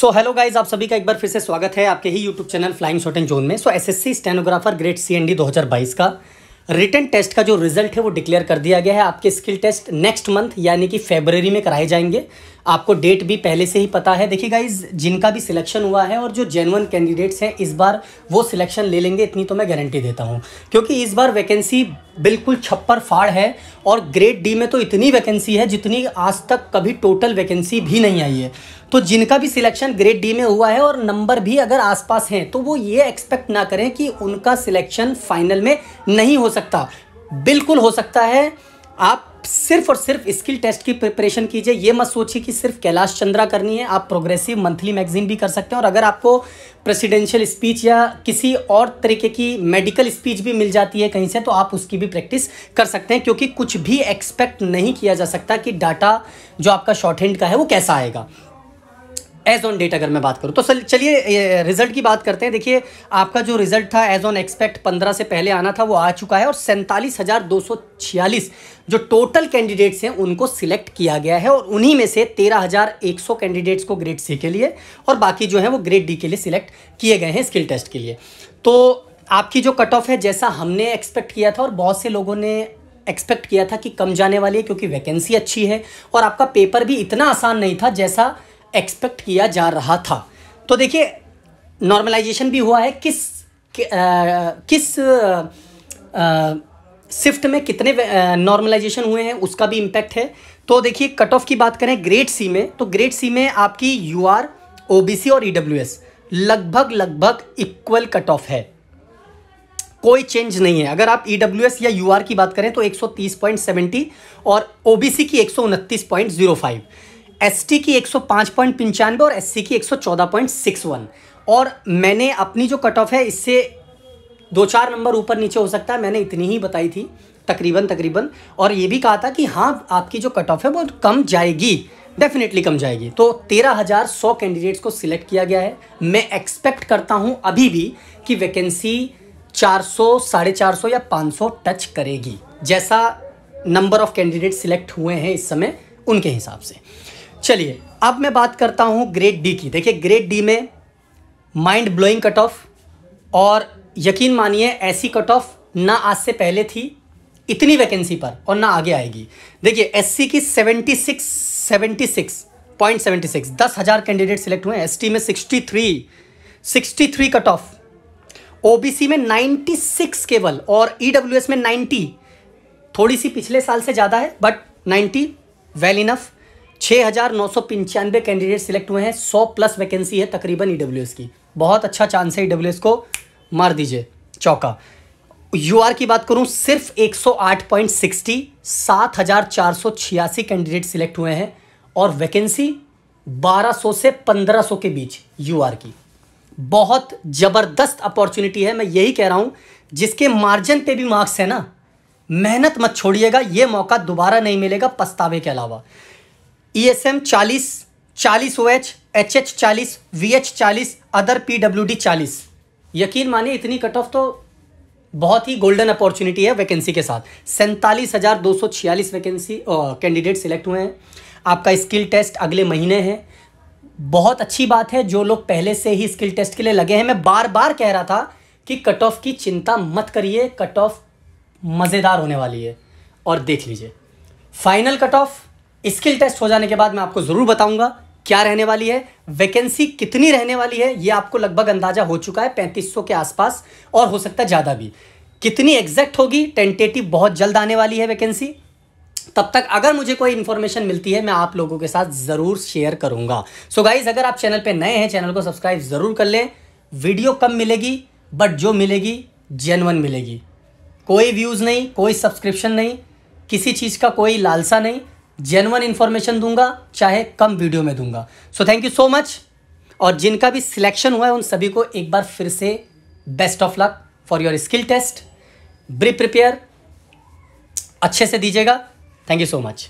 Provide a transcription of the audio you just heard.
so hello guys आप सभी का एक बार फिर से स्वागत है आपके ही YouTube channel flying shot and zone में so SSC stenographer grade C and D 2022 का रिटर्न टेस्ट का जो रिजल्ट है वो डिक्लेयर कर दिया गया है आपके स्किल टेस्ट नेक्स्ट मंथ यानी कि फेबररी में कराए जाएंगे आपको डेट भी पहले से ही पता है देखिए गाइज जिनका भी सिलेक्शन हुआ है और जो जेनवन कैंडिडेट्स हैं इस बार वो सिलेक्शन ले लेंगे इतनी तो मैं गारंटी देता हूँ क्योंकि इस बार वैकेंसी बिल्कुल छप्पर फाड़ है और ग्रेड डी में तो इतनी वैकेंसी है जितनी आज तक कभी टोटल वैकेंसी भी नहीं आई है तो जिनका भी सिलेक्शन ग्रेड डी में हुआ है और नंबर भी अगर आसपास हैं तो वो ये एक्सपेक्ट ना करें कि उनका सिलेक्शन फाइनल में नहीं हो सकता बिल्कुल हो सकता है आप सिर्फ और सिर्फ स्किल टेस्ट की प्रिपरेशन कीजिए ये मत सोचिए कि सिर्फ कैलाश चंद्रा करनी है आप प्रोग्रेसिव मंथली मैगजीन भी कर सकते हैं और अगर आपको प्रेसिडेंशियल स्पीच या किसी और तरीके की मेडिकल स्पीच भी मिल जाती है कहीं से तो आप उसकी भी प्रैक्टिस कर सकते हैं क्योंकि कुछ भी एक्सपेक्ट नहीं किया जा सकता कि डाटा जो आपका शॉर्ट हैंड का है वो कैसा आएगा एज ऑन डेट अगर मैं बात करूँ तो चलिए रिजल्ट की बात करते हैं देखिए आपका जो रिजल्ट था एज ऑन एक्सपेक्ट पंद्रह से पहले आना था वो आ चुका है और सैंतालीस हज़ार दो सौ छियालीस जो टोटल कैंडिडेट्स हैं उनको सिलेक्ट किया गया है और उन्हीं में से तेरह हज़ार एक सौ कैंडिडेट्स को ग्रेड सी के लिए और बाकी जो है वो ग्रेड डी के लिए सिलेक्ट किए गए हैं स्किल टेस्ट के लिए तो आपकी जो कट ऑफ है जैसा हमने एक्सपेक्ट किया था और बहुत से लोगों ने एक्सपेक्ट किया था कि कम जाने वाली है क्योंकि वैकेंसी अच्छी है और आपका पेपर भी इतना आसान नहीं था जैसा एक्सपेक्ट किया जा रहा था तो देखिए नॉर्मलाइजेशन भी हुआ है किस कि, आ, किस शिफ्ट में कितने नॉर्मलाइजेशन हुए हैं उसका भी इम्पैक्ट है तो देखिए कट ऑफ की बात करें ग्रेड सी में तो ग्रेड सी में आपकी U R O B C और ई डब्ल्यू एस लगभग लगभग इक्वल कट ऑफ है कोई चेंज नहीं है अगर आप ई डब्ल्यू एस या यू आर की बात करें तो एक सौ तीस पॉइंट सेवेंटी और ओ बी सी की एक सौ उनतीस पॉइंट जीरो फाइव एसटी की पाँच पॉइंट पंचानवे और एससी की 114.61 और मैंने अपनी जो कट ऑफ है इससे दो चार नंबर ऊपर नीचे हो सकता है मैंने इतनी ही बताई थी तकरीबन तकरीबन और ये भी कहा था कि हाँ आपकी जो कट ऑफ है वो कम जाएगी डेफिनेटली कम जाएगी तो तेरह हज़ार सौ कैंडिडेट्स को सिलेक्ट किया गया है मैं एक्सपेक्ट करता हूँ अभी भी कि वैकेंसी चार सौ साढ़े चार सौ या पाँच सौ टच करेगी जैसा नंबर ऑफ कैंडिडेट सिलेक्ट हुए हैं इस समय उनके हिसाब से चलिए अब मैं बात करता हूँ ग्रेड डी की देखिए ग्रेड डी में माइंड ब्लोइंग कट ऑफ और यकीन मानिए ऐसी कट ऑफ ना आज से पहले थी इतनी वैकेंसी पर और ना आगे आएगी देखिए एससी की seventy six seventy six point seventy six दस हज़ार कैंडिडेट सिलेक्ट हुए हैं टी में sixty three sixty three cut off OBC में नाइन्टी सिक्स केवल और ईडब्ल्यूएस e में नाइन्टी थोड़ी सी पिछले साल से ज़्यादा है बट नाइन्टी वेल इनफ़ छः हज़ार नौ सौ कैंडिडेट सिलेक्ट हुए हैं सौ प्लस वैकेंसी है तकरीबन ई e की बहुत अच्छा चांस है ई e को मार दीजिए चौका यू की बात करूं सिर्फ 108.60 7486 कैंडिडेट सिलेक्ट हुए हैं और वैकेंसी 1200 से 1500 के बीच यू की बहुत ज़बरदस्त अपॉर्चुनिटी है मैं यही कह रहा हूँ जिसके मार्जिन पे भी मार्क्स है ना मेहनत मत छोड़िएगा ये मौका दोबारा नहीं मिलेगा पछतावे के अलावा ई एस एम चालीस चालीस ओ एच एच एच चालीस वी एच चालीस अदर पी डब्ल्यू डी चालीस यकीन मानिए इतनी कट ऑफ तो बहुत ही गोल्डन अपॉर्चुनिटी है वैकेंसी के साथ सैंतालीस हज़ार दो सौ छियालीस वैकेंसी कैंडिडेट सिलेक्ट हुए हैं आपका स्किल टेस्ट अगले महीने है बहुत अच्छी बात है जो लोग पहले से ही स्किल टेस्ट के लिए लगे हैं मैं बार बार कह रहा था कि कट ऑफ की चिंता मत करिए कट ऑफ मज़ेदार होने वाली है और देख लीजिए final cut off skill test हो जाने के बाद मैं आपको ज़रूर बताऊंगा क्या रहने वाली है वैकेंसी कितनी रहने वाली है ये आपको लगभग अंदाजा हो चुका है पैंतीस के आसपास और हो सकता है ज़्यादा भी कितनी एग्जैक्ट होगी टेंटेटिव बहुत जल्द आने वाली है वैकेंसी तब तक अगर मुझे कोई इन्फॉर्मेशन मिलती है मैं आप लोगों के साथ ज़रूर शेयर करूंगा सो so गाइज अगर आप चैनल पे नए हैं चैनल को सब्सक्राइब ज़रूर कर लें वीडियो कम मिलेगी बट जो मिलेगी जेनवन मिलेगी कोई व्यूज़ नहीं कोई सब्सक्रिप्शन नहीं किसी चीज़ का कोई लालसा नहीं जेनवन इन्फॉर्मेशन दूंगा चाहे कम वीडियो में दूंगा so thank you so much और जिनका भी सिलेक्शन हुआ है उन सभी को एक बार फिर से best of luck for your skill test ब्री प्रिपेयर अच्छे से दीजिएगा थैंक यू सो मच